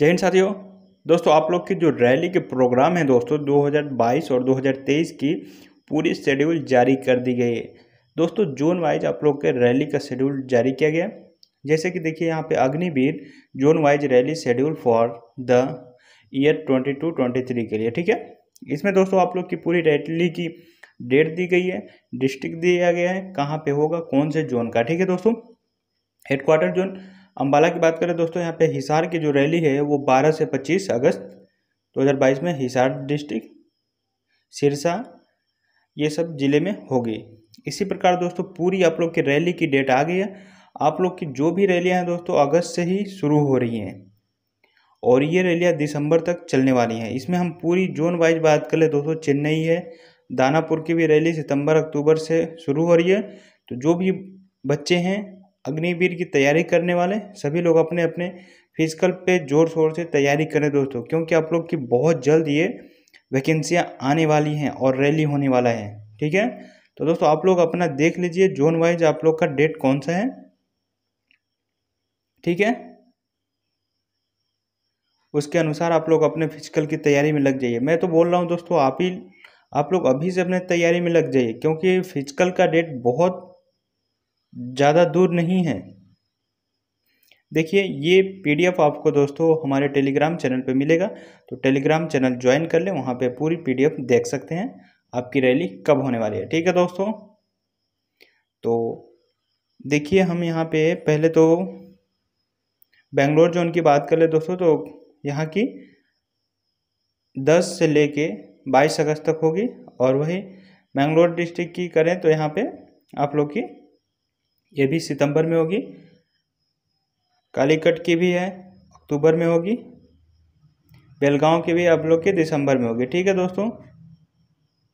जय हिंद साथियों दोस्तों आप लोग की जो रैली के प्रोग्राम है दोस्तों 2022 और 2023 की पूरी शेड्यूल जारी कर दी गई है दोस्तों जोन वाइज आप लोग के रैली का शेड्यूल जारी किया गया जैसे कि देखिए यहाँ पे Agniveer zone wise rally schedule for the year 22 23 के लिए ठीक है इसमें दोस्तों आप लोग की पूरी रैली की डेट दी गई है डिस्ट्रिक्ट दिया गया है कहाँ पे होगा कौन से जोन का ठीक है दोस्तों हेडक्वार्टर जोन अम्बाला की बात करें दोस्तों यहाँ पे हिसार की जो रैली है वो 12 से 25 अगस्त 2022 में हिसार डिस्ट्रिक्ट सिरसा ये सब ज़िले में होगी इसी प्रकार दोस्तों पूरी आप लोग की रैली की डेट आ गई है आप लोग की जो भी रैलियाँ हैं दोस्तों अगस्त से ही शुरू हो रही हैं और ये रैलियाँ दिसंबर तक चलने वाली हैं इसमें हम पूरी जोन वाइज बात कर ले दोस्तों चेन्नई है दानापुर की भी रैली सितंबर अक्टूबर से शुरू हो रही है तो जो भी बच्चे हैं अग्निवीर की तैयारी करने वाले सभी लोग अपने अपने फिजिकल पे जोर शोर से तैयारी करें दोस्तों क्योंकि आप लोग की बहुत जल्द ये वैकेंसियाँ आने वाली हैं और रैली होने वाला है ठीक है तो दोस्तों आप लोग अपना देख लीजिए जोन वाइज आप लोग का डेट कौन सा है ठीक है उसके अनुसार आप लोग अपने फिजिकल की तैयारी में लग जाइए मैं तो बोल रहा हूँ दोस्तों आप ही आप लोग अभी से अपने तैयारी में लग जाइए क्योंकि फिजिकल का डेट बहुत ज़्यादा दूर नहीं है देखिए ये पीडीएफ आपको दोस्तों हमारे टेलीग्राम चैनल पे मिलेगा तो टेलीग्राम चैनल ज्वाइन कर लें वहाँ पे पूरी पीडीएफ देख सकते हैं आपकी रैली कब होने वाली है ठीक है दोस्तों तो देखिए हम यहाँ पे पहले तो बेंगलोर जोन की बात कर ले दोस्तों तो यहाँ की दस से लेके बाईस अगस्त तक होगी और वही बेंगलोर डिस्ट्रिक्ट की करें तो यहाँ पर आप लोग की ये भी सितंबर में होगी कालीकट की भी है अक्टूबर में होगी बेलगांव की भी आप लोग के दिसंबर में होगी ठीक है दोस्तों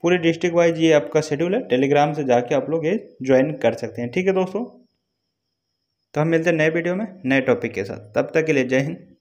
पूरे डिस्ट्रिक्ट वाइज ये आपका शेड्यूल है टेलीग्राम से जाके आप लोग ये ज्वाइन कर सकते हैं ठीक है दोस्तों तो हम मिलते हैं नए वीडियो में नए टॉपिक के साथ तब तक के लिए जय हिंद